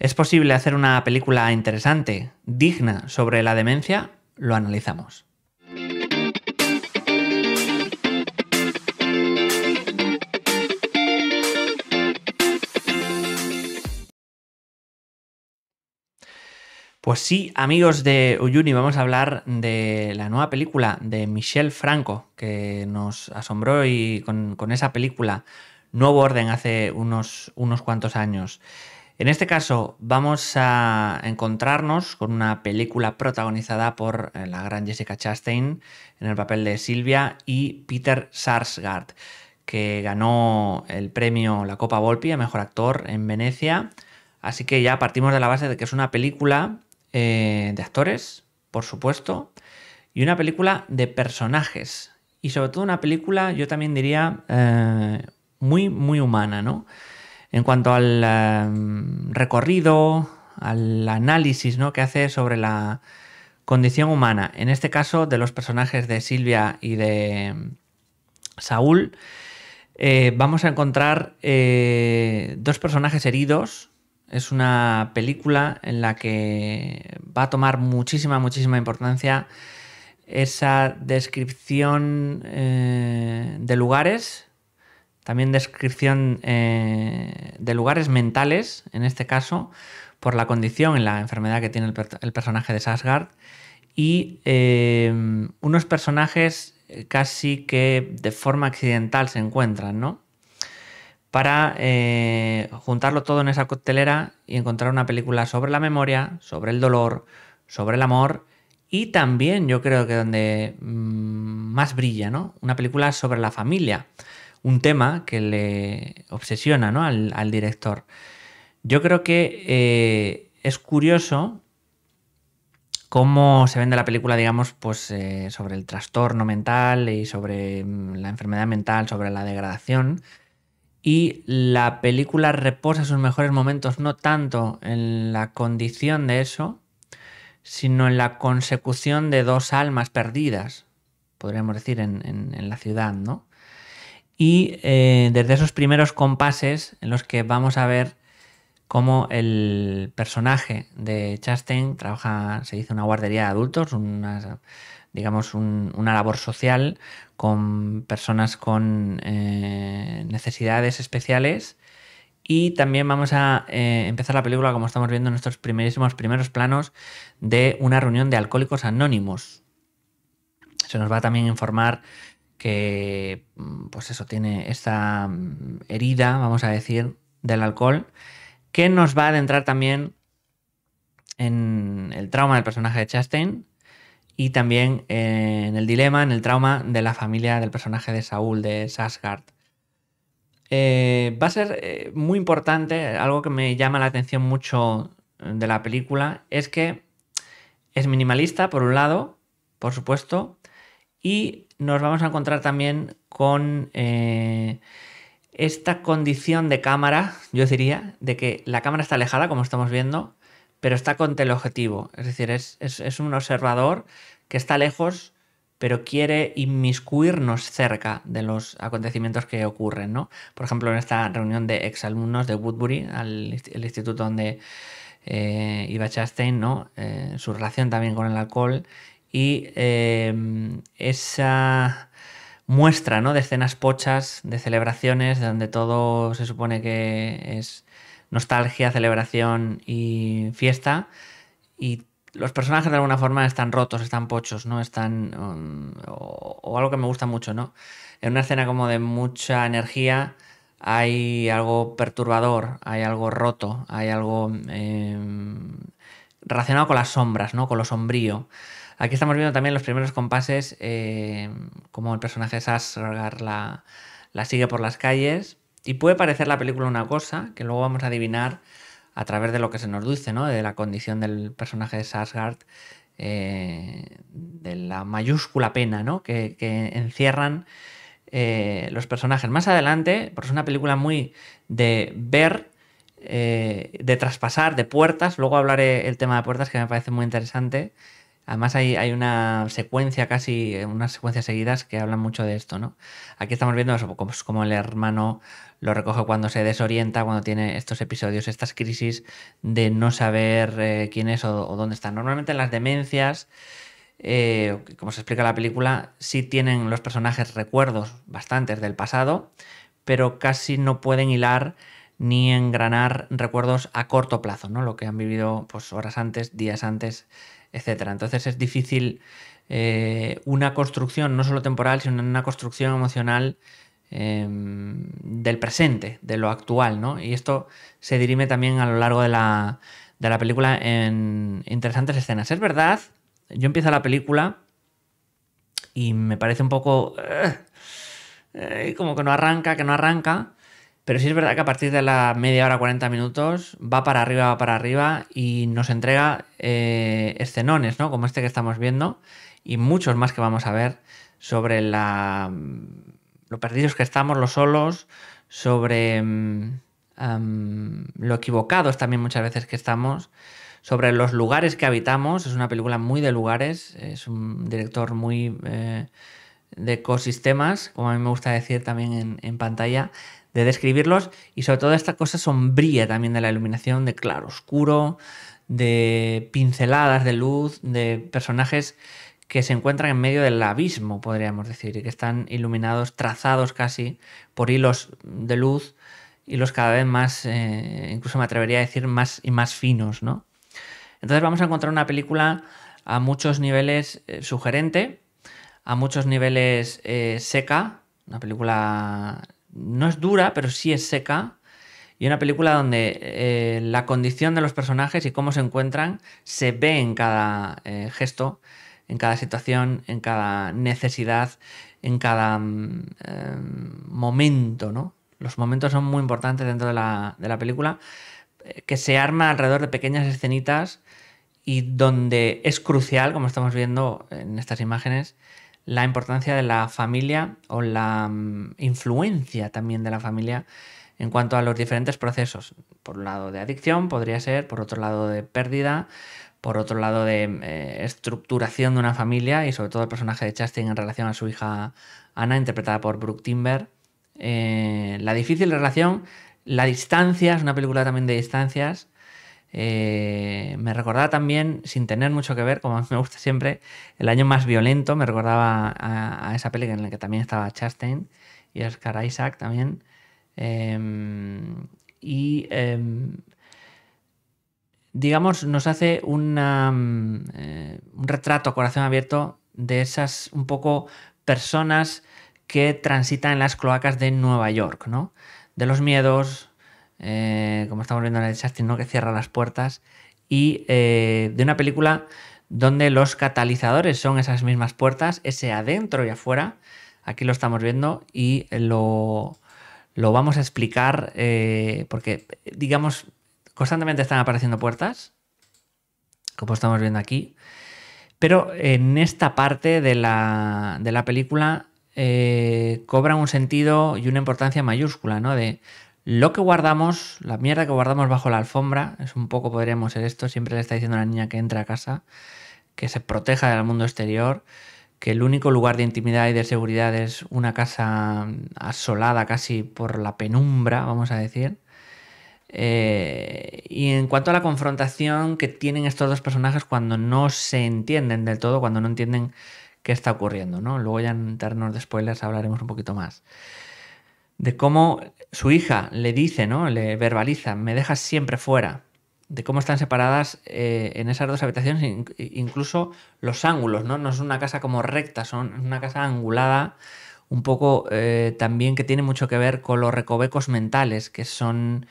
¿Es posible hacer una película interesante, digna sobre la demencia? Lo analizamos. Pues sí, amigos de Uyuni, vamos a hablar de la nueva película de Michel Franco, que nos asombró y con, esa película Nuevo Orden hace unos, unos cuantos años. En este caso vamos a encontrarnos con una película protagonizada por eh, la gran Jessica Chastain en el papel de Silvia y Peter Sarsgaard, que ganó el premio La Copa Volpi a Mejor Actor en Venecia. Así que ya partimos de la base de que es una película eh, de actores, por supuesto, y una película de personajes. Y sobre todo una película, yo también diría, eh, muy, muy humana, ¿no? en cuanto al em, recorrido, al análisis ¿no? que hace sobre la condición humana, en este caso de los personajes de Silvia y de em, Saúl, eh, vamos a encontrar eh, dos personajes heridos. Es una película en la que va a tomar muchísima, muchísima importancia esa descripción eh, de lugares también descripción eh, de lugares mentales, en este caso, por la condición y la enfermedad que tiene el, personaje de Sasgard. Y eh, unos personajes eh, casi que de forma accidental se encuentran, ¿no? Para juntarlo todo en esa coctelera y encontrar una película sobre la memoria, sobre el dolor, sobre el amor y también yo creo que donde mm, más brilla, ¿no? Una película sobre la familia un tema que le obsesiona ¿no? al, director. Yo creo que eh, es curioso cómo se vende la película, digamos, pues eh, sobre el trastorno mental y sobre mm, la enfermedad mental, sobre la degradación. Y la película reposa sus mejores momentos no tanto en la condición de eso, sino en la consecución de dos almas perdidas, podríamos decir, en, en la ciudad, ¿no? Y eh, desde esos primeros compases en los que vamos a ver cómo el personaje de Chastain trabaja, se dice, una guardería de adultos, una, digamos, una labor social con personas con eh, necesidades especiales. Y también vamos a eh, empezar la película, como estamos viendo en nuestros primerísimos primeros planos, de una reunión de alcohólicos anónimos. Se nos va también a informar que mm, pues eso tiene esta mm, herida, vamos a decir, del alcohol, que nos va a adentrar también en el trauma del personaje de Chastain y también eh, en el dilema, en el trauma de la familia del personaje de Saúl, de Sasgard. Eh, va a ser eh, muy importante, algo que me llama la atención mucho de la película, es que es minimalista, por un lado, por supuesto, y nos vamos a encontrar también con eh, esta condición de cámara, yo diría, de que la cámara está alejada, como estamos viendo, pero está con teleobjetivo. Es decir, es, un observador que está lejos, pero quiere inmiscuirnos cerca de los acontecimientos que ocurren, ¿no? Por ejemplo, en esta reunión de exalumnos de Woodbury, al, el instituto donde eh, iba Chastain, ¿no? Eh, su relación también con el alcohol y eh, esa muestra ¿no? de escenas pochas, de celebraciones, donde todo se supone que es nostalgia, celebración y fiesta. Y los personajes de alguna forma están rotos, están pochos, ¿no? Están. Um, o, algo que me gusta mucho, ¿no? En una escena como de mucha energía hay algo perturbador, hay algo roto, hay algo em, relacionado con las sombras, ¿no? Con lo sombrío. Aquí estamos viendo también los primeros compases, eh, como el personaje de la, la sigue por las calles. Y puede parecer la película una cosa que luego vamos a adivinar a través de lo que se nos dice, ¿no? De la condición del personaje de Sasgard, eh, de la mayúscula pena, Que, encierran eh, los personajes. Más adelante, porque es una película muy de ver, eh, de traspasar, de puertas. Luego hablaré el tema de puertas, que me parece muy interesante. Además hay, una secuencia casi, unas secuencias seguidas que hablan mucho de esto, ¿no? Aquí estamos viendo eso, como, el hermano lo recoge cuando se desorienta, cuando tiene estos episodios, estas crisis de no saber eh, quién es o, dónde está. Normalmente en las demencias, eh, como se explica la película, sí tienen los personajes recuerdos bastantes del pasado, pero casi no pueden hilar ni engranar recuerdos a corto plazo, ¿no? Lo que han vivido pues, horas antes, días antes, etc. Entonces es difícil eh, una construcción, no solo temporal, sino una construcción emocional em, del presente, de lo actual, ¿no? Y esto se dirime también a lo largo de la, película en interesantes escenas. Es verdad, yo empiezo la película y me parece un poco... Eh, eh, como que no arranca, que no arranca. Pero sí es verdad que a partir de la media hora, 40 minutos, va para arriba, va para arriba y nos entrega eh, escenones, ¿no? Como este que estamos viendo y muchos más que vamos a ver sobre la, mm, lo perdidos que estamos, los solos, sobre mm, lo equivocados también muchas veces que estamos, sobre los lugares que habitamos. Es una película muy de lugares, es un director muy... Eh, de ecosistemas, como a mí me gusta decir también en, en pantalla, de describirlos y sobre todo esta cosa sombría también de la iluminación, de claro oscuro, de pinceladas de luz, de personajes que se encuentran en medio del abismo, podríamos decir, y que están iluminados, trazados casi por hilos de luz, hilos cada vez más, eh, incluso me atrevería a decir, más y más finos, ¿no? Entonces vamos a encontrar una película a muchos niveles eh, sugerente, a muchos niveles eh, seca, una película no es dura, pero sí es seca. Y una película donde eh, la condición de los personajes y cómo se encuentran se ve en cada eh, gesto, en cada situación, en cada necesidad, en cada mm, eh, momento, ¿no? Los momentos son muy importantes dentro de la película, que se arma alrededor de pequeñas escenitas y donde es crucial, como estamos viendo en estas imágenes, la importancia de la familia o la mm, influencia también de la familia en cuanto a los diferentes procesos. Por un lado de adicción podría ser, por otro lado de pérdida, por otro lado de eh, estructuración de una familia y sobre todo el personaje de Chastain en relación a su hija ana interpretada por Brooke Timber. Eh, la difícil relación, la distancia, es una película también de distancias eh, me recordaba también, sin tener mucho que ver, como me gusta siempre, el año más violento, me recordaba a, esa peli en la que también estaba Chastain y Oscar Isaac también. Em, y em, digamos, nos hace mm, eh, un retrato corazón abierto de esas un poco personas que transitan en las cloacas de Nueva York, ¿no? De los miedos, eh, como estamos viendo en el casting, ¿no? que cierra las puertas, y eh, de una película donde los catalizadores son esas mismas puertas, ese adentro y afuera, aquí lo estamos viendo y lo, vamos a explicar eh, porque, digamos, constantemente están apareciendo puertas, como estamos viendo aquí, pero en esta parte de la, película eh, cobra un sentido y una importancia mayúscula, ¿no? De lo que guardamos, la mierda que guardamos bajo la alfombra, es un poco, podríamos ser esto, siempre le está diciendo a la niña que entra a casa, que se proteja del mundo exterior, que el único lugar de intimidad y de seguridad es una casa asolada casi por la penumbra, vamos a decir. Eh, y en cuanto a la confrontación que tienen estos dos personajes cuando no se entienden del todo, cuando no entienden qué está ocurriendo, ¿no? Luego ya en términos de spoilers hablaremos un poquito más de cómo su hija le dice, ¿no? Le verbaliza, me dejas siempre fuera. De cómo están separadas eh, en esas dos habitaciones, incluso los ángulos, ¿no? No es una casa como recta, son una casa angulada, un poco eh, también que tiene mucho que ver con los recovecos mentales, que son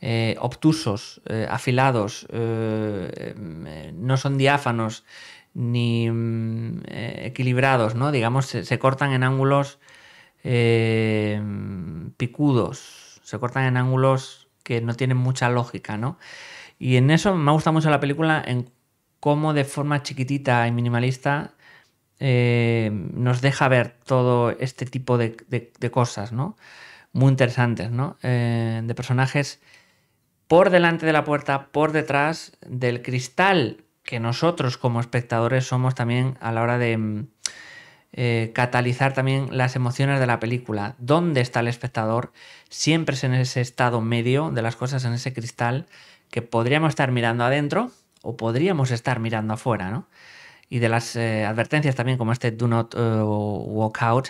eh, obtusos, afilados, em, no son diáfanos ni mm, equilibrados, ¿no? Digamos, se cortan en ángulos Em, picudos, se cortan en ángulos que no tienen mucha lógica, ¿no? Y en eso me gusta mucho la película, en cómo de forma chiquitita y minimalista em, nos deja ver todo este tipo de, cosas, ¿no? Muy interesantes, ¿no? Eh, de personajes por delante de la puerta, por detrás del cristal que nosotros como espectadores somos también a la hora de, em, eh, catalizar también las emociones de la película. ¿Dónde está el espectador? Siempre es en ese estado medio de las cosas, en ese cristal, que podríamos estar mirando adentro o podríamos estar mirando afuera, ¿no? Y de las eh, advertencias también, como este Do Not eh, Walk Out,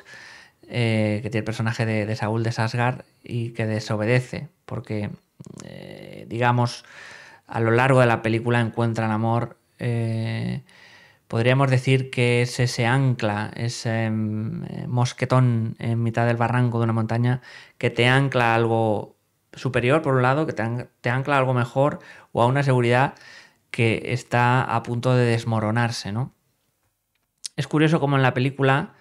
que tiene el personaje de, Saúl de Sasgar y que desobedece, porque, digamos, a lo largo de la película encuentran amor podríamos decir que es ese ancla, ese em, mosquetón en mitad del barranco de una montaña que te ancla a algo superior, por un lado, que te, ancla a algo mejor o a una seguridad que está a punto de desmoronarse, ¿no? Es curioso cómo en la película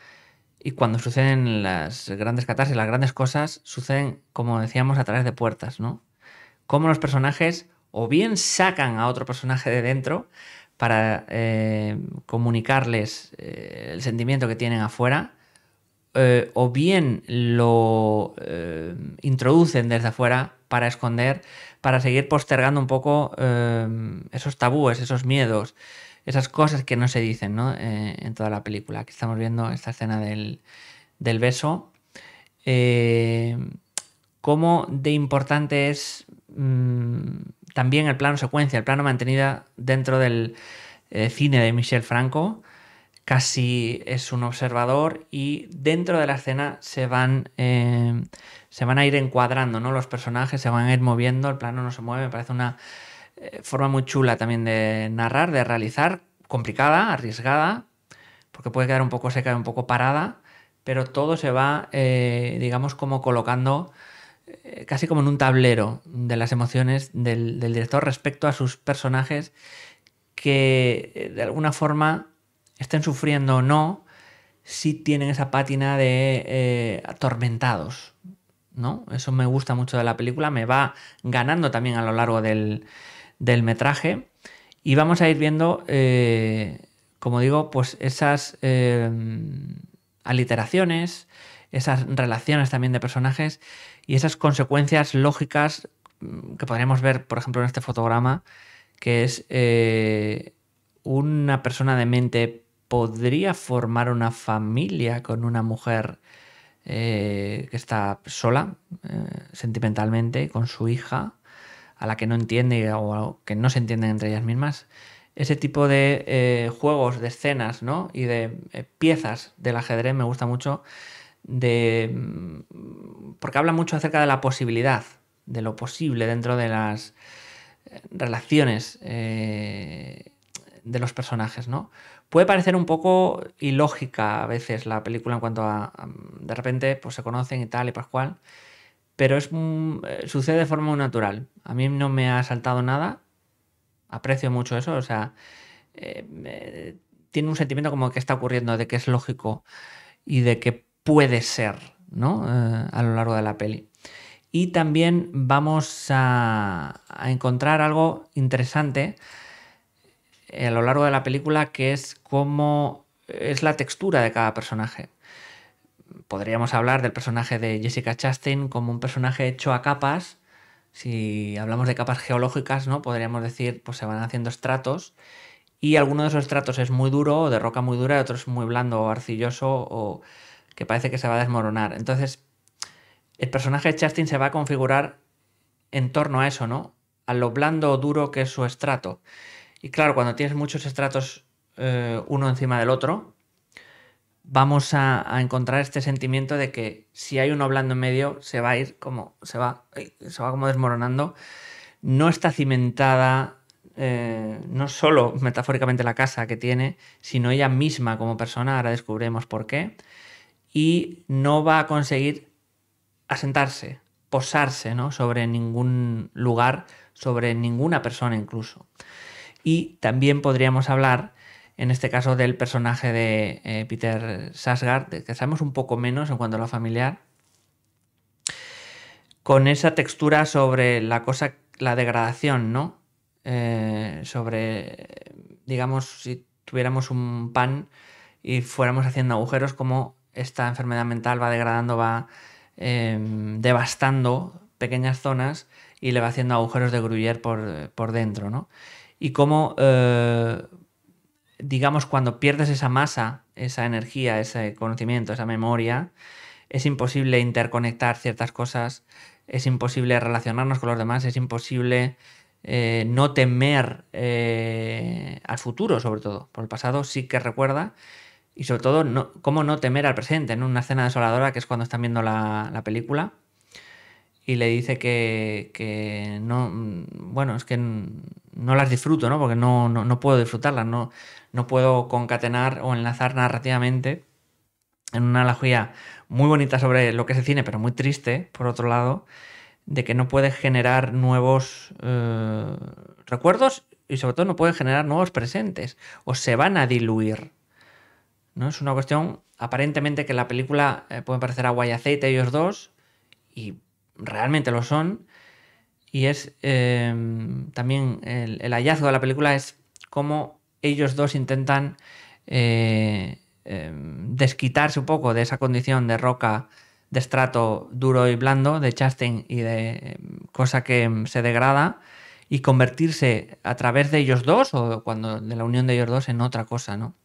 y cuando suceden las grandes catástrofes, las grandes cosas, suceden, como decíamos, a través de puertas, ¿no? Cómo los personajes o bien sacan a otro personaje de dentro para eh, comunicarles eh, el sentimiento que tienen afuera, eh, o bien lo introducen desde afuera para esconder, para seguir postergando un poco esos tabúes, esos miedos, esas cosas que no se dicen en toda la película. que estamos viendo esta escena del, del beso. ¿Cómo de importante es Mm, también el plano secuencia, el plano mantenida dentro del eh, cine de Michel Franco. Casi es un observador y dentro de la escena se van, eh, se van a ir encuadrando, ¿no? Los personajes se van a ir moviendo, el plano no se mueve, me parece una eh, forma muy chula también de narrar, de realizar, complicada, arriesgada, porque puede quedar un poco seca, un poco parada, pero todo se va, digamos, como colocando eh, casi como en un tablero de las emociones del, director respecto a sus personajes que eh, de alguna forma estén sufriendo o no, si tienen esa pátina de eh, atormentados. ¿no? Eso me gusta mucho de la película, me va ganando también a lo largo del, metraje. Y vamos a ir viendo, como digo, pues esas aliteraciones, esas relaciones también de personajes y esas consecuencias lógicas mm, que podríamos ver, por ejemplo, en este fotograma, que es eh, una persona de mente podría formar una familia con una mujer eh, que está sola eh, sentimentalmente, con su hija, a la que no entiende o que no se entienden entre ellas mismas. Ese tipo de juegos, de escenas ¿no? y de piezas del ajedrez me gusta mucho de... Mm, porque habla mucho acerca de la posibilidad, de lo posible dentro de las eh, relaciones eh, de los personajes, ¿no? Puede parecer un poco ilógica a veces la película en cuanto a, de repente pues se conocen y tal y pascual, pero es mm, eh, sucede de forma natural. A mí no me ha saltado nada, aprecio mucho eso, o sea, tiene un sentimiento como que está ocurriendo, de que es lógico y de que puede ser, ¿no? Eh, a lo largo de la peli. Y también vamos a, encontrar algo interesante eh, a lo largo de la película, que es cómo es la textura de cada personaje. Podríamos hablar del personaje de Jessica Chastain como un personaje hecho a capas. Si hablamos de capas geológicas, ¿no? Podríamos decir, pues se van haciendo estratos. Y alguno de esos estratos es muy duro, de roca muy dura, y otro es muy blando o arcilloso, o que parece que se va a desmoronar. Entonces, el personaje de Chastain se va a configurar en torno a eso, ¿no? A lo blando o duro que es su estrato. Y claro, cuando tienes muchos estratos eh, uno encima del otro, vamos a, encontrar este sentimiento de que si hay uno blando en medio, se va a ir como, se va, eh, se va como desmoronando. No está cimentada, eh, no solo metafóricamente la casa que tiene, sino ella misma como persona, ahora descubriremos por qué y no va a conseguir asentarse, posarse ¿no? sobre ningún lugar, sobre ninguna persona incluso. Y también podríamos hablar, en este caso, del personaje de eh, Peter Sasgard, que sabemos un poco menos en cuanto a lo familiar, con esa textura sobre la cosa, la degradación, ¿no? Eh, sobre, digamos, si tuviéramos un pan y fuéramos haciendo agujeros, como esta enfermedad mental va degradando, va em, devastando pequeñas zonas y le va haciendo agujeros de gruyer por, dentro, ¿no? Y cómo, eh, digamos, cuando pierdes esa masa, esa energía, ese conocimiento, esa memoria, es imposible interconectar ciertas cosas, es imposible relacionarnos con los demás, es imposible eh, no temer eh, al futuro, sobre todo, por el pasado sí que recuerda y sobre todo, cómo no temer al presente, en una escena desoladora que es cuando están viendo la, película y le dice que, no, mm, bueno, es que no las disfruto, ¿no? Porque no, no, puedo disfrutarlas, no, no puedo concatenar o enlazar narrativamente en una analogía muy bonita sobre lo que es el cine, pero muy triste, por otro lado, de que no puede generar nuevos eh, recuerdos y sobre todo no puede generar nuevos presentes, o se van a diluir ¿no? Es una cuestión, aparentemente, que la película eh, puede parecer agua y aceite ellos dos, y realmente lo son, y es em, también el, hallazgo de la película es cómo ellos dos intentan eh, em, desquitarse un poco de esa condición de roca de estrato duro y blando, de Chastain y de em, cosa que se degrada, y convertirse a través de ellos dos o cuando de la unión de ellos dos en otra cosa, ¿no?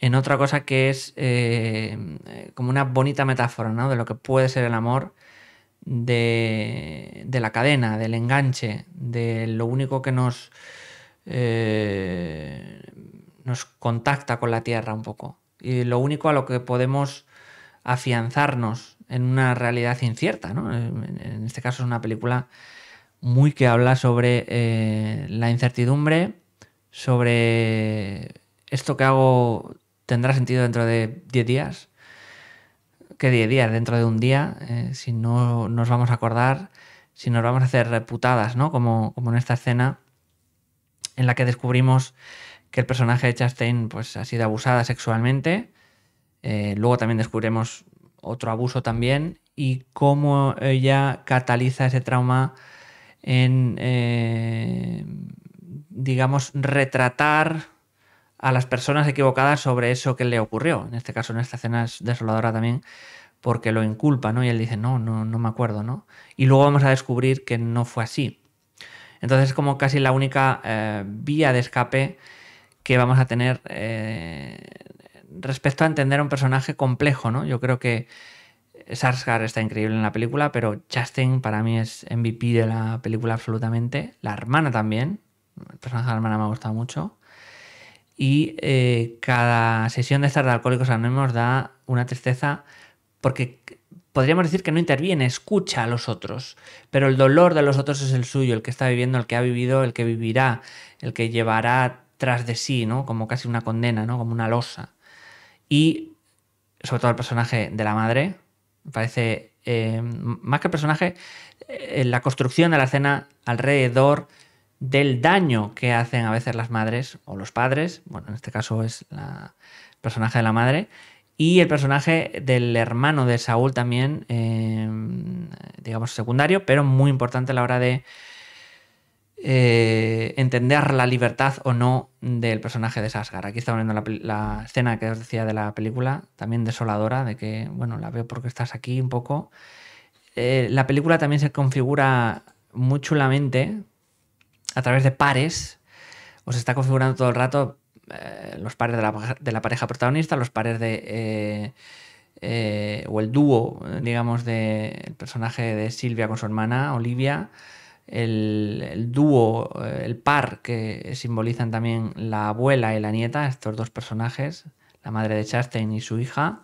en otra cosa que es eh, como una bonita metáfora de lo que puede ser el amor, de, la cadena, del enganche, de lo único que nos, eh, nos contacta con la tierra un poco, y lo único a lo que podemos afianzarnos en una realidad incierta. En este caso es una película muy que habla sobre eh, la incertidumbre, sobre esto que hago tendrá sentido dentro de 10 días. ¿Qué 10 días? Dentro de un día, eh, si no nos vamos a acordar, si nos vamos a hacer reputadas, ¿no? Como, como en esta escena en la que descubrimos que el personaje de Chastain pues, ha sido abusada sexualmente. Eh, luego también descubrimos otro abuso también y cómo ella cataliza ese trauma en, eh, digamos, retratar a las personas equivocadas sobre eso que le ocurrió. En este caso, en esta escena es desoladora también, porque lo inculpa, ¿no? Y él dice, no, no, no me acuerdo, ¿no? Y luego vamos a descubrir que no fue así. Entonces, es como casi la única eh, vía de escape que vamos a tener eh, respecto a entender un personaje complejo, ¿no? Yo creo que Sarsgaard está increíble en la película, pero Justin para mí es MVP de la película absolutamente. La hermana también. El personaje de la hermana me ha gustado mucho. Y eh, cada sesión de estar de Alcohólicos Anónimos da una tristeza porque podríamos decir que no interviene, escucha a los otros, pero el dolor de los otros es el suyo, el que está viviendo, el que ha vivido, el que vivirá, el que llevará tras de sí, ¿no? Como casi una condena, ¿no? Como una losa. Y sobre todo el personaje de la madre, me parece, eh, más que el personaje, eh, la construcción de la cena alrededor del daño que hacen a veces las madres o los padres, bueno, en este caso es el personaje de la madre, y el personaje del hermano de Saúl también, em, digamos, secundario, pero muy importante a la hora de eh, entender la libertad o no del personaje de Sasgar. Aquí estamos viendo la, escena que os decía de la película, también desoladora, de que, bueno, la veo porque estás aquí un poco. Eh, la película también se configura muy chulamente a través de pares, os está configurando todo el rato eh, los pares de la, pareja protagonista, los pares de... Eh, eh, o el dúo, digamos, del personaje de Silvia con su hermana, Olivia, el, dúo, el par que simbolizan también la abuela y la nieta, estos dos personajes, la madre de Chastain y su hija,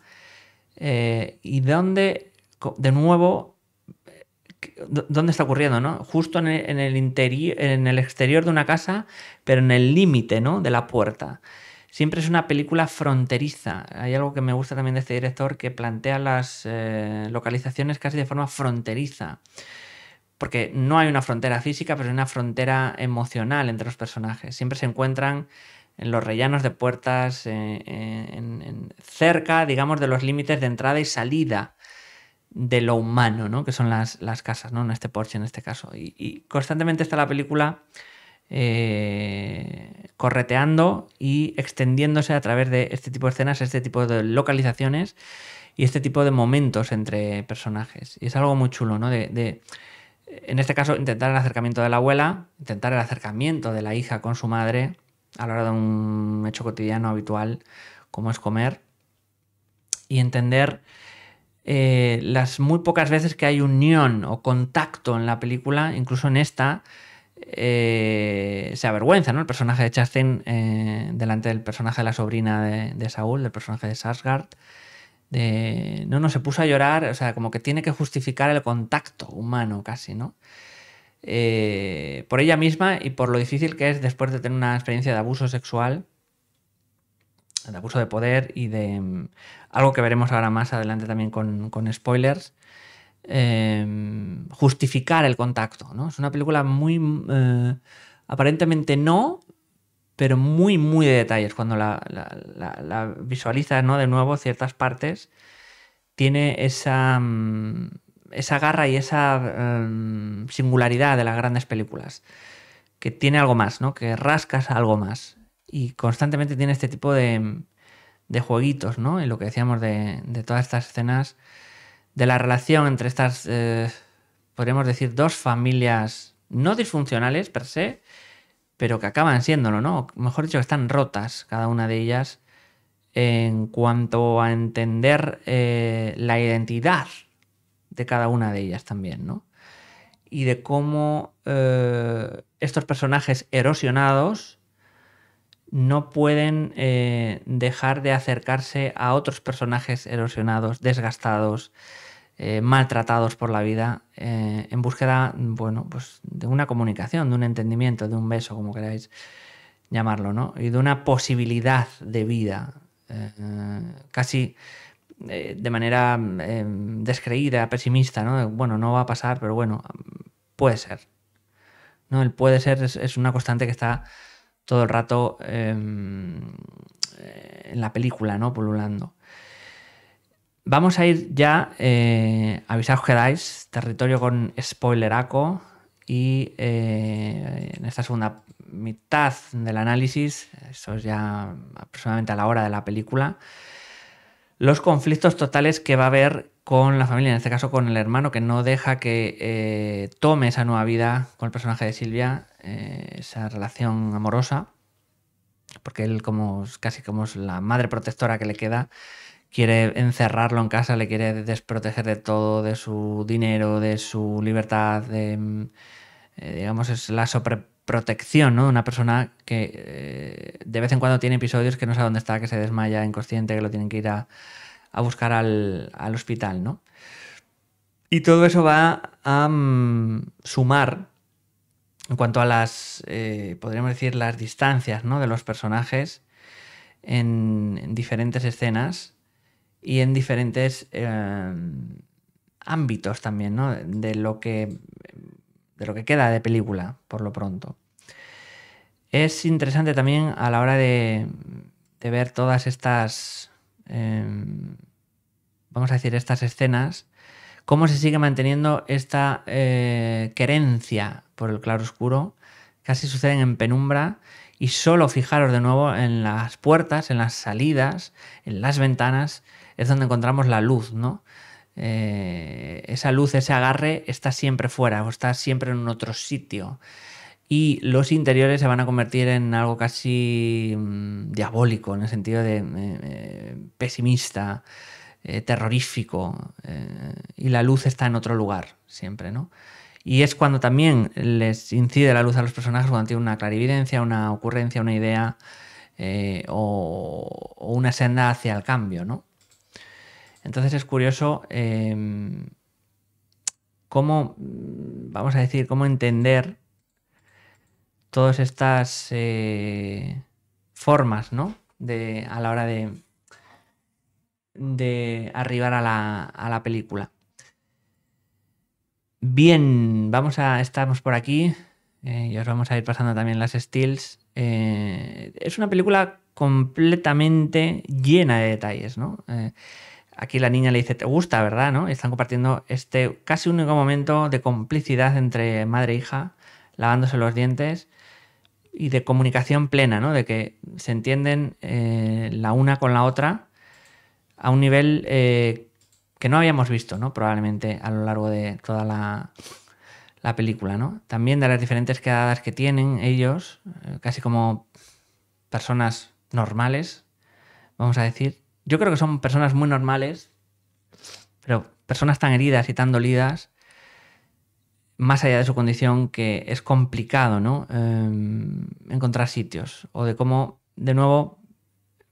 y donde de nuevo ¿Dónde está ocurriendo, no? Justo en el, exterior de una casa, pero en el límite, ¿no? De la puerta. Siempre es una película fronteriza. Hay algo que me gusta también de este director que plantea las eh, localizaciones casi de forma fronteriza. Porque no hay una frontera física, pero hay una frontera emocional entre los personajes. Siempre se encuentran en los rellanos de puertas, eh, eh, cerca, digamos, de los límites de entrada y salida de lo humano, ¿no? Que son las, las casas, ¿no? En este Porsche, en este caso. Y, constantemente está la película eh, correteando y extendiéndose a través de este tipo de escenas, este tipo de localizaciones y este tipo de momentos entre personajes. Y es algo muy chulo, ¿no? De, de en este caso, intentar el acercamiento de la abuela, intentar el acercamiento de la hija con su madre a la hora de un hecho cotidiano habitual como es comer y entender eh, las muy pocas veces que hay unión o contacto en la película, incluso en esta, eh, se avergüenza, ¿no? El personaje de Chastain eh, delante del personaje de la sobrina de, Saúl, del personaje de Sarsgaard. no, no, se puso a llorar, o sea, como que tiene que justificar el contacto humano casi, ¿no? por ella misma y por lo difícil que es después de tener una experiencia de abuso sexual de abuso de poder y de mm, algo que veremos ahora más adelante también con, spoilers. Em, justificar el contacto, ¿no? Es una película muy mm, eh, aparentemente no, pero muy, muy de detalles. Cuando la, visualiza visualizas, ¿no? De nuevo, ciertas partes. Tiene esa. Mm, esa garra y esa em, singularidad de las grandes películas. Que tiene algo más, ¿no? Que rascas algo más y constantemente tiene este tipo de, de jueguitos, ¿no? En lo que decíamos de, todas estas escenas, de la relación entre estas, eh, podríamos decir, dos familias no disfuncionales per se, pero que acaban siéndolo, ¿no? mejor dicho, que están rotas cada una de ellas en cuanto a entender eh, la identidad de cada una de ellas también, ¿no? Y de cómo eh, estos personajes erosionados no pueden eh, dejar de acercarse a otros personajes erosionados, desgastados, eh, maltratados por la vida, eh, en búsqueda, bueno, pues de una comunicación, de un entendimiento, de un beso, como queráis llamarlo, ¿no? Y de una posibilidad de vida, casi de manera descreída, pesimista, ¿no? Bueno, no va a pasar, pero bueno, puede ser. ¿no? El puede ser es una constante que está todo el rato em, en la película, ¿no? Pululando. Vamos a ir ya, eh, avisaos que dais, territorio con spoileraco y eh, en esta segunda mitad del análisis, eso es ya aproximadamente a la hora de la película, los conflictos totales que va a haber con la familia, en este caso con el hermano, que no deja que eh, tome esa nueva vida con el personaje de Silvia, eh, esa relación amorosa, porque él como casi como es la madre protectora que le queda, quiere encerrarlo en casa, le quiere desproteger de todo, de su dinero, de su libertad, de, mm, eh, digamos, es la sobreprotección, ¿no? Una persona que eh, de vez en cuando tiene episodios que no sabe dónde está, que se desmaya inconsciente, que lo tienen que ir a, a buscar al, hospital, ¿no? Y todo eso va a mm, sumar en cuanto a las, eh, podríamos decir, las distancias ¿no? de los personajes en, diferentes escenas y en diferentes eh, ámbitos también, ¿no? De lo, que, de lo que queda de película, por lo pronto. Es interesante también a la hora de, ver todas estas, em, vamos a decir, estas escenas, cómo se sigue manteniendo esta eh, querencia por el claro oscuro, casi suceden en penumbra y solo fijaros de nuevo en las puertas, en las salidas, en las ventanas, es donde encontramos la luz, ¿no? Eh, esa luz, ese agarre está siempre fuera o está siempre en otro sitio. Y los interiores se van a convertir en algo casi mm, diabólico, en el sentido de eh, eh, pesimista, terrorífico. y la luz está en otro lugar, siempre, ¿no? Y es cuando también les incide la luz a los personajes cuando tienen una clarividencia, una ocurrencia, una idea eh, o, una senda hacia el cambio, ¿no? Entonces es curioso em, cómo, vamos a decir, cómo entender todas estas eh, formas, ¿no? De, a la hora de, de arribar a la, a la película. Bien, vamos a estarnos por aquí eh, y os vamos a ir pasando también las steals. Eh, es una película completamente llena de detalles, ¿no? Eh, aquí la niña le dice, te gusta, ¿verdad? ¿no? están compartiendo este casi único momento de complicidad entre madre e hija, lavándose los dientes y de comunicación plena, ¿no? De que se entienden la una con la otra a un nivel que no habíamos visto, ¿no? Probablemente a lo largo de toda la, película, ¿no? También de las diferentes quedadas que tienen ellos, eh, casi como personas normales, vamos a decir. Yo creo que son personas muy normales, pero personas tan heridas y tan dolidas, más allá de su condición, que es complicado, ¿no? Em, encontrar sitios. O de cómo, de nuevo,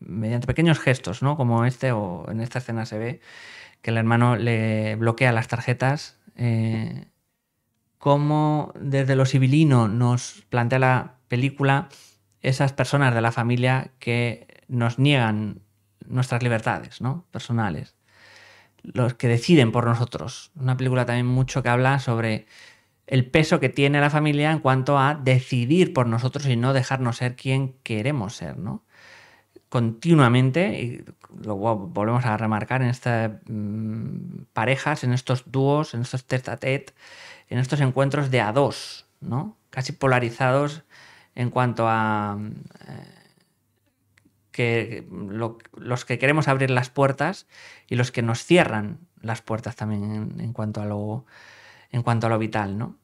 mediante pequeños gestos, ¿no? Como este o en esta escena se ve, que el hermano le bloquea las tarjetas. Eh, cómo desde lo civilino nos plantea la película esas personas de la familia que nos niegan nuestras libertades ¿no? personales, los que deciden por nosotros. Una película también mucho que habla sobre el peso que tiene la familia en cuanto a decidir por nosotros y no dejarnos ser quien queremos ser, ¿no? continuamente, y lo volvemos a remarcar en estas mm, parejas, en estos dúos, en estos tête a tête en estos encuentros de a dos, ¿no? casi polarizados en cuanto a eh, que los que queremos abrir las puertas y los que nos cierran las puertas también en, en cuanto a lo en cuanto a lo vital, ¿no?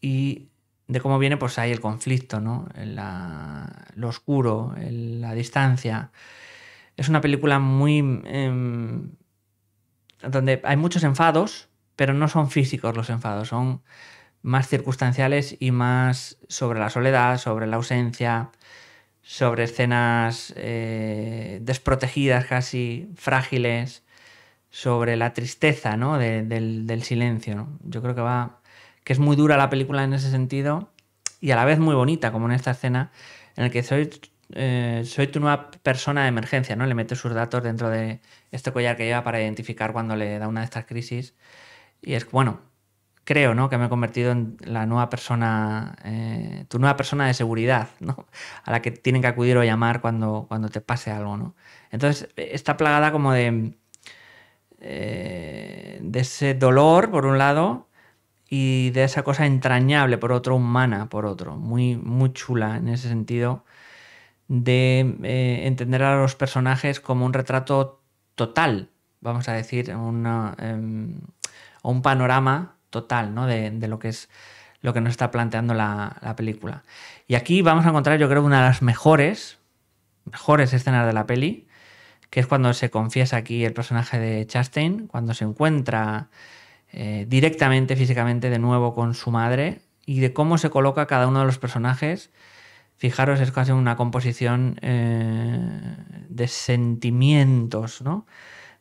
Y de cómo viene pues ahí el conflicto, ¿no? La, lo oscuro, la distancia. Es una película muy... Em, donde hay muchos enfados, pero no son físicos los enfados, son más circunstanciales y más sobre la soledad, sobre la ausencia, sobre escenas eh, desprotegidas casi, frágiles, sobre la tristeza ¿no? del, del, silencio. Yo creo que va que es muy dura la película en ese sentido y a la vez muy bonita, como en esta escena en la que soy, eh, soy tu nueva persona de emergencia, ¿no? Le mete sus datos dentro de este collar que lleva para identificar cuando le da una de estas crisis. Y es, bueno, creo, ¿no? Que me he convertido en la nueva persona, eh, tu nueva persona de seguridad, ¿no? A la que tienen que acudir o llamar cuando, cuando te pase algo, ¿no? Entonces, está plagada como de... Eh, de ese dolor, por un lado, y de esa cosa entrañable, por otro, humana, por otro, muy, muy chula en ese sentido, de eh, entender a los personajes como un retrato total, vamos a decir, una, em, un panorama total ¿no? de, lo que es lo que nos está planteando la, película. Y aquí vamos a encontrar, yo creo, una de las mejores, mejores escenas de la peli, que es cuando se confiesa aquí el personaje de Chastain, cuando se encuentra eh, directamente, físicamente, de nuevo con su madre y de cómo se coloca cada uno de los personajes. Fijaros, es casi una composición eh, de sentimientos, ¿no?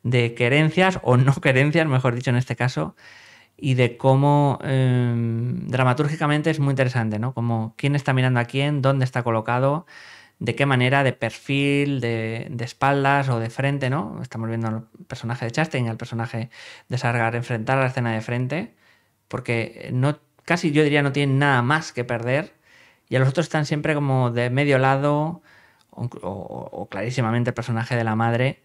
De querencias o no querencias, mejor dicho, en este caso, y de cómo em, dramatúrgicamente es muy interesante, ¿no? Como quién está mirando a quién, dónde está colocado, de qué manera, de perfil, de, espaldas o de frente, ¿no? Estamos viendo al personaje de Chastain y al personaje de Sargar enfrentar la escena de frente, porque no, casi yo diría no tienen nada más que perder y a los otros están siempre como de medio lado o, clarísimamente el personaje de la madre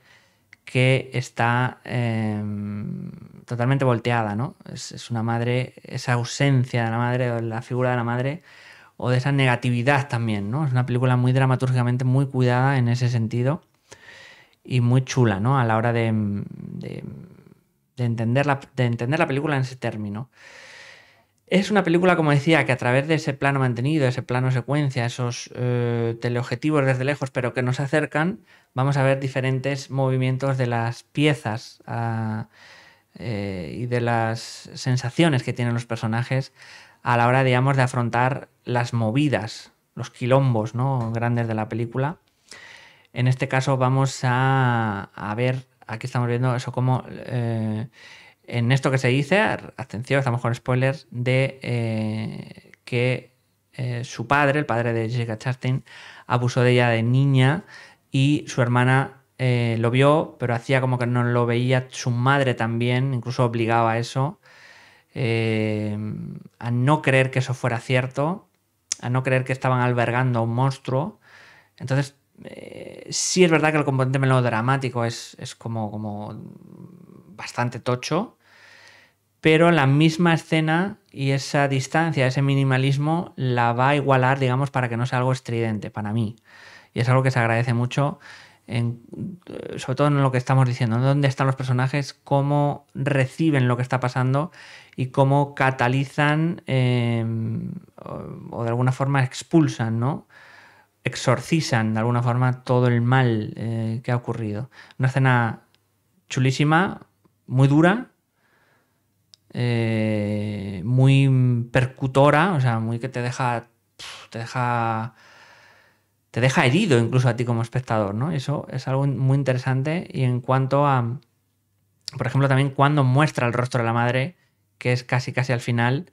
que está em, totalmente volteada, ¿no? Es, una madre, esa ausencia de la madre o la figura de la madre o de esa negatividad también, ¿no? Es una película muy dramatúrgicamente muy cuidada en ese sentido y muy chula, ¿no? A la hora de, de, entender, la, película en ese término. Es una película, como decía, que a través de ese plano mantenido, ese plano secuencia, esos eh, teleobjetivos desde lejos, pero que nos acercan, vamos a ver diferentes movimientos de las piezas ah, eh, y de las sensaciones que tienen los personajes a la hora, digamos, de afrontar las movidas, los quilombos ¿no? grandes de la película. En este caso vamos a, a ver, aquí estamos viendo eso como eh, en esto que se dice, atención, estamos con spoilers, de eh, que eh, su padre, el padre de Jessica Chastain, abusó de ella de niña y su hermana lo vio, pero hacía como que no lo veía, su madre también, incluso obligaba a eso. Eh, a no creer que eso fuera cierto, a no creer que estaban albergando a un monstruo. Entonces, eh, sí es verdad que el componente melodramático es, es como, como bastante tocho, pero la misma escena y esa distancia, ese minimalismo, la va a igualar, digamos, para que no sea algo estridente para mí. Y es algo que se agradece mucho en, sobre todo en lo que estamos diciendo, dónde están los personajes, cómo reciben lo que está pasando y cómo catalizan em, o, de alguna forma expulsan, ¿no? exorcizan de alguna forma todo el mal eh, que ha ocurrido. Una escena chulísima, muy dura, eh, muy percutora, o sea, muy que te deja... Te deja te deja herido incluso a ti como espectador, ¿no? Eso es algo muy interesante. Y en cuanto a, por ejemplo, también cuando muestra el rostro de la madre, que es casi casi al final,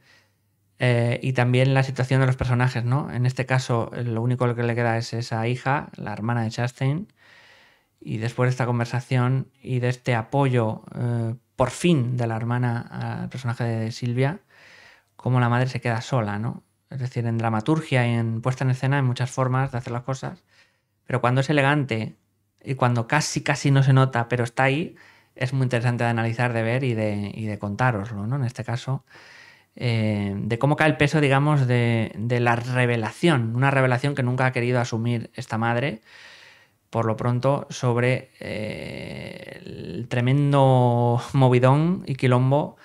eh, y también la situación de los personajes, ¿no? En este caso, lo único que le queda es esa hija, la hermana de Chastain, y después de esta conversación y de este apoyo, eh, por fin, de la hermana al personaje de Silvia, cómo la madre se queda sola, ¿no? es decir, en dramaturgia y en puesta en escena, en muchas formas de hacer las cosas, pero cuando es elegante y cuando casi, casi no se nota, pero está ahí, es muy interesante de analizar, de ver y de, y contároslo, ¿no? En este caso, eh, de cómo cae el peso, digamos, de, la revelación, una revelación que nunca ha querido asumir esta madre, por lo pronto, sobre eh, el tremendo movidón y quilombo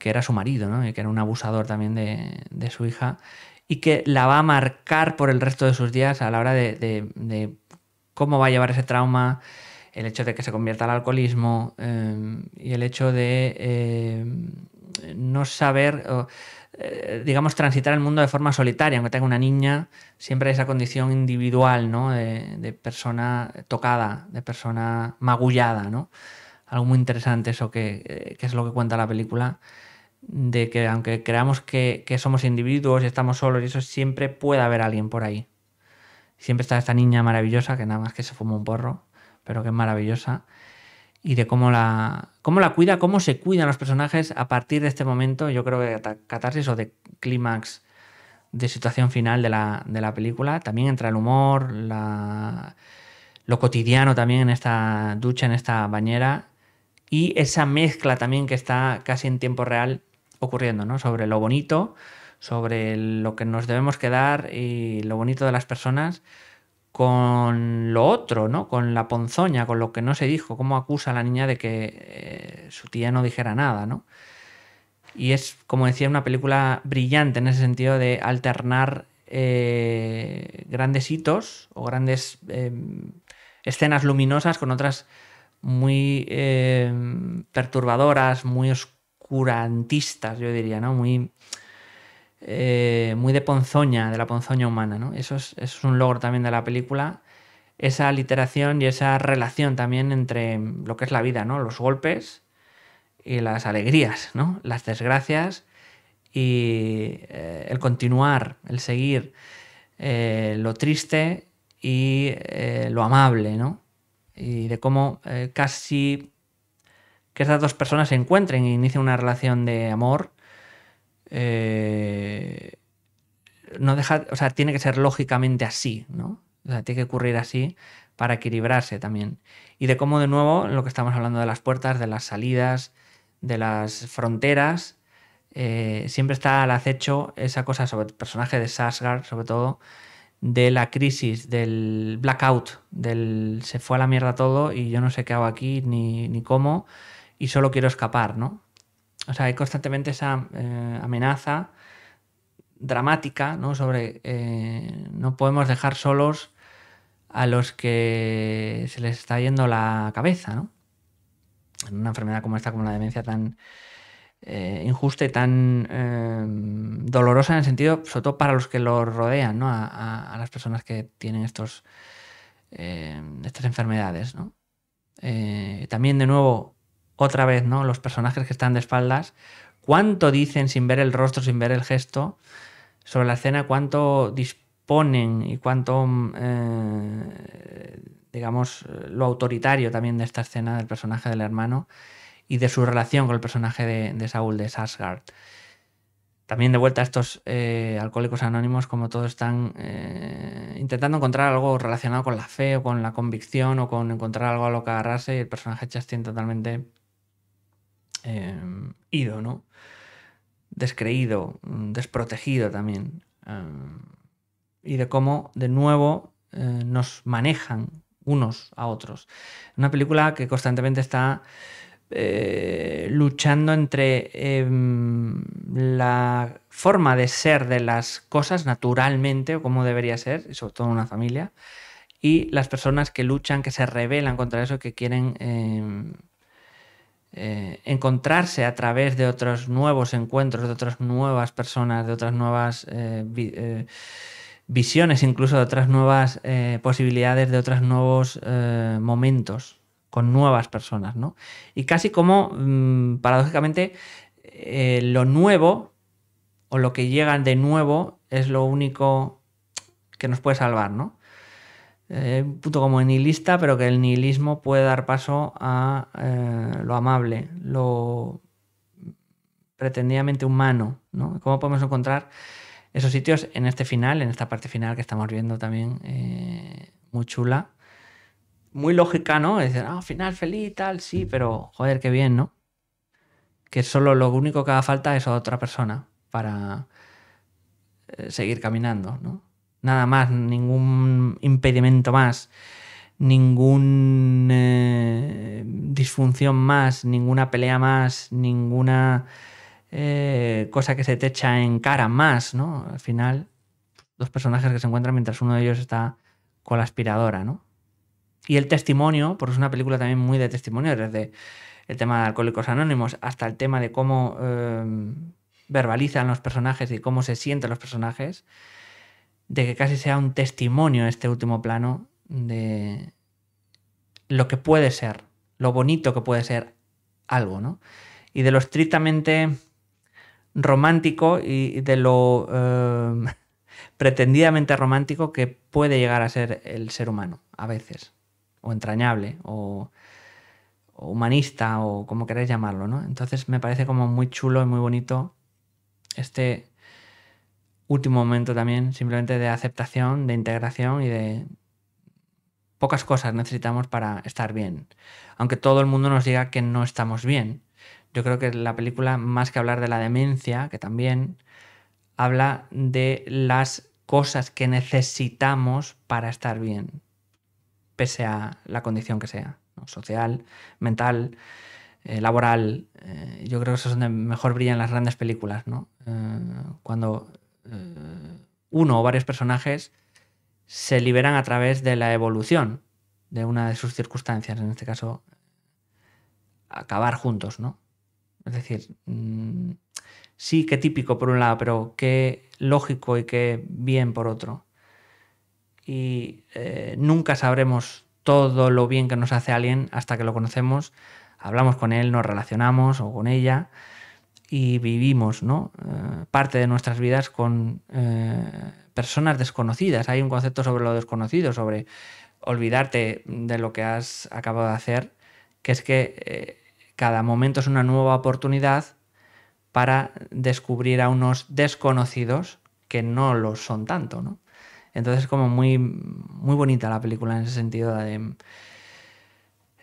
que era su marido, ¿no? y que era un abusador también de, su hija, y que la va a marcar por el resto de sus días a la hora de, cómo va a llevar ese trauma, el hecho de que se convierta al alcoholismo eh, y el hecho de eh, no saber, eh, digamos, transitar el mundo de forma solitaria, aunque tenga una niña, siempre esa condición individual, ¿no? De, persona tocada, de persona magullada, ¿no? Algo muy interesante eso que es lo que cuenta la película de que aunque creamos que, somos individuos y estamos solos y eso, siempre puede haber alguien por ahí. Siempre está esta niña maravillosa que nada más que se fuma un porro, pero que es maravillosa. Y de cómo la, cómo la cuida, cómo se cuidan los personajes a partir de este momento, yo creo que catarsis o de clímax de situación final de la, película. También entra el humor, lo cotidiano también en esta ducha, en esta bañera. Y esa mezcla también que está casi en tiempo real ocurriendo, ¿no? Sobre lo bonito, sobre lo que nos debemos quedar y lo bonito de las personas con lo otro, ¿no? Con la ponzoña, con lo que no se dijo, cómo acusa a la niña de que eh, su tía no dijera nada, ¿no? Y es, como decía, una película brillante en ese sentido de alternar eh, grandes hitos o grandes em, escenas luminosas con otras muy em, perturbadoras, muy oscuras curantistas, yo diría, ¿no? Muy, eh, muy de ponzoña, de la ponzoña humana, ¿no? Eso es, un logro también de la película, esa literación y esa relación también entre lo que es la vida, ¿no? Los golpes y las alegrías, ¿no? Las desgracias y eh, el continuar, el seguir, eh, lo triste y lo amable, ¿no? Y de cómo casi que estas dos personas se encuentren e inicien una relación de amor, eh, no deja, o sea, tiene que ser lógicamente así, ¿no? O sea, tiene que ocurrir así para equilibrarse también. Y de cómo, de nuevo, lo que estamos hablando de las puertas, de las salidas, de las fronteras, eh, siempre está al acecho esa cosa sobre el personaje de Sasgar sobre todo, de la crisis, del blackout, del se fue a la mierda todo y yo no sé qué hago aquí ni, ni cómo y solo quiero escapar, ¿no? O sea, hay constantemente esa eh, amenaza dramática, ¿no? Sobre eh, no podemos dejar solos a los que se les está yendo la cabeza, ¿no? En una enfermedad como esta, como la demencia tan eh, injusta y tan dolorosa en el sentido, sobre todo para los que los rodean, ¿no? A, las personas que tienen estos, estas enfermedades, ¿no? también, de nuevo, otra vez, ¿no? Los personajes que están de espaldas, cuánto dicen sin ver el rostro, sin ver el gesto sobre la escena, cuánto disponen y cuánto, eh, digamos, lo autoritario también de esta escena del personaje del hermano y de su relación con el personaje de, Saúl, de Sasgard. También de vuelta a estos eh, alcohólicos anónimos, como todos están eh, intentando encontrar algo relacionado con la fe o con la convicción o con encontrar algo a lo que agarrarse y el personaje Chastain totalmente Em, ido, ¿no? Descreído, mm, desprotegido también. Em, y de cómo, de nuevo, eh, nos manejan unos a otros. Una película que constantemente está eh, luchando entre em, la forma de ser de las cosas naturalmente, o como debería ser, sobre todo en una familia, y las personas que luchan, que se rebelan contra eso, que quieren eh, encontrarse a través de otros nuevos encuentros, de otras nuevas personas, de otras nuevas eh, eh, visiones, incluso de otras nuevas posibilidades, de otros nuevos momentos con nuevas personas, ¿no? Y casi como, mm, paradójicamente, lo nuevo o lo que llega de nuevo es lo único que nos puede salvar, ¿no? un eh, puto como nihilista, pero que el nihilismo puede dar paso a eh, lo amable, lo pretendidamente humano. ¿no? ¿Cómo podemos encontrar esos sitios en este final, en esta parte final que estamos viendo también eh, muy chula? Muy lógica, ¿no? Es decir, ah, final feliz, tal, sí, pero joder, qué bien, ¿no? Que solo lo único que haga falta es otra persona para seguir caminando, ¿no? nada más, ningún impedimento más, ninguna eh, disfunción más, ninguna pelea más, ninguna eh, cosa que se te echa en cara más, ¿no? Al final, dos personajes que se encuentran mientras uno de ellos está con la aspiradora, ¿no? Y el testimonio, porque es una película también muy de testimonio, desde el tema de Alcohólicos Anónimos hasta el tema de cómo eh, verbalizan los personajes y cómo se sienten los personajes, de que casi sea un testimonio este último plano de lo que puede ser, lo bonito que puede ser algo, ¿no? Y de lo estrictamente romántico y de lo eh, pretendidamente romántico que puede llegar a ser el ser humano, a veces, o entrañable, o, o humanista, o como queráis llamarlo, ¿no? Entonces me parece como muy chulo y muy bonito este último momento también, simplemente de aceptación, de integración y de pocas cosas necesitamos para estar bien. Aunque todo el mundo nos diga que no estamos bien. Yo creo que la película, más que hablar de la demencia, que también, habla de las cosas que necesitamos para estar bien, pese a la condición que sea, social, mental, eh, laboral. Eh, yo creo que eso es donde mejor brillan las grandes películas, ¿no? Eh, cuando eh, uno o varios personajes se liberan a través de la evolución de una de sus circunstancias, en este caso, acabar juntos, ¿no? Es decir, mm, sí, qué típico por un lado, pero qué lógico y qué bien por otro. Y eh, nunca sabremos todo lo bien que nos hace alguien hasta que lo conocemos, hablamos con él, nos relacionamos o con ella y vivimos ¿no? Eh, parte de nuestras vidas con eh, personas desconocidas. Hay un concepto sobre lo desconocido, sobre olvidarte de lo que has acabado de hacer, que es que eh, cada momento es una nueva oportunidad para descubrir a unos desconocidos que no lo son tanto. ¿no? Entonces, como muy, muy bonita la película en ese sentido de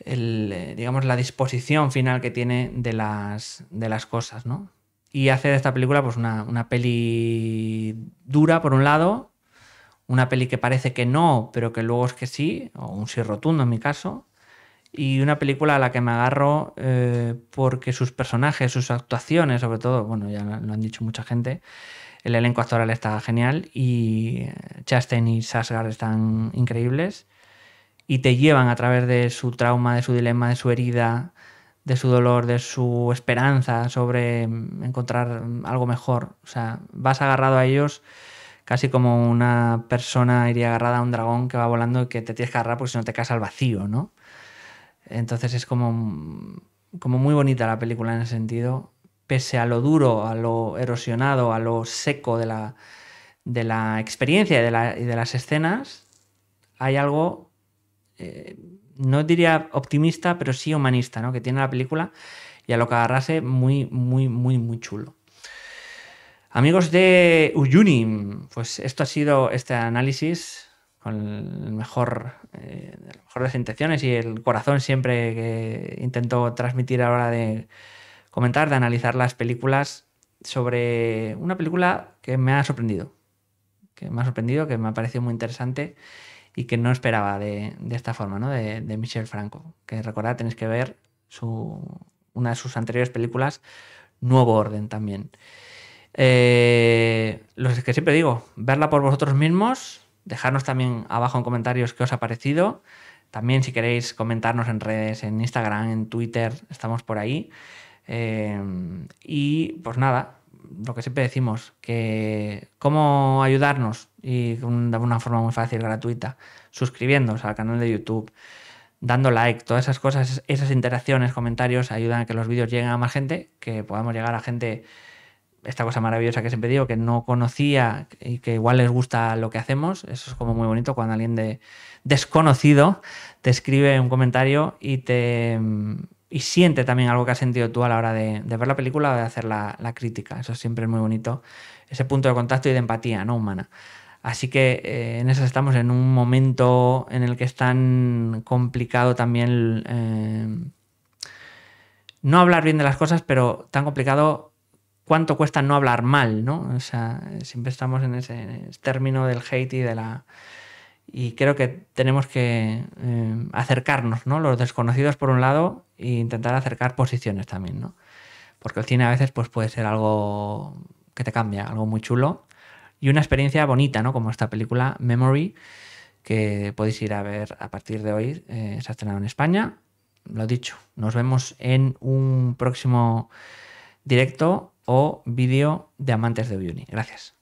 eh, digamos, la disposición final que tiene de las, de las cosas, ¿no? Y hace de esta película pues una, peli dura, por un lado, una peli que parece que no, pero que luego es que sí, o un sí rotundo en mi caso, y una película a la que me agarro eh, porque sus personajes, sus actuaciones, sobre todo, bueno, ya lo han dicho mucha gente, el elenco actoral está genial y eh, Chastain y Sasgar están increíbles y te llevan a través de su trauma, de su dilema, de su herida, de su dolor, de su esperanza sobre mm, encontrar mm, algo mejor. O sea, vas agarrado a ellos casi como una persona iría agarrada a un dragón que va volando y que te tienes que agarrar porque si no te caes al vacío, ¿no? Entonces es como, mm, como muy bonita la película en ese sentido, pese a lo duro, a lo erosionado, a lo seco de la, de la experiencia de, y de las escenas, hay algo no diría optimista, pero sí humanista, ¿no? Que tiene la película y a lo que agarrase muy, muy, muy, muy chulo. Amigos de Uyuni, pues esto ha sido este análisis con el mejor, eh, de las intenciones y el corazón siempre que intento transmitir a la hora de comentar, de analizar las películas sobre una película que me ha sorprendido, que me ha sorprendido, que me ha parecido muy interesante y que no esperaba de, esta forma, ¿no? De, Michel Franco. Que recordad, tenéis que ver una de sus anteriores películas, Nuevo Orden también. Eh, Lo que siempre digo, verla por vosotros mismos, dejarnos también abajo en comentarios qué os ha parecido. También si queréis comentarnos en redes, en Instagram, en Twitter, estamos por ahí. Eh, y pues nada, lo que siempre decimos, que cómo ayudarnos y de una forma muy fácil, gratuita, suscribiéndonos al canal de YouTube, dando like, todas esas cosas, esas interacciones, comentarios ayudan a que los vídeos lleguen a más gente, que podamos llegar a gente, esta cosa maravillosa que siempre digo, que no conocía y que igual les gusta lo que hacemos, eso es como muy bonito cuando alguien de desconocido te escribe un comentario y te y siente también algo que has sentido tú a la hora de, ver la película o de hacer la, crítica. Eso siempre es muy bonito, ese punto de contacto y de empatía humana. Así que eh, en eso estamos en un momento en el que es tan complicado también eh, no hablar bien de las cosas, pero tan complicado cuánto cuesta no hablar mal, ¿no? O sea, siempre estamos en ese término del hate y de la y creo que tenemos que eh, acercarnos, ¿no? Los desconocidos por un lado e intentar acercar posiciones también, ¿no? Porque el cine a veces pues, puede ser algo que te cambia, algo muy chulo y una experiencia bonita, ¿no? Como esta película Memory, que podéis ir a ver a partir de hoy, eh, se ha estrenado en España. Lo dicho, nos vemos en un próximo directo o vídeo de Amantes de Uyuni. Gracias.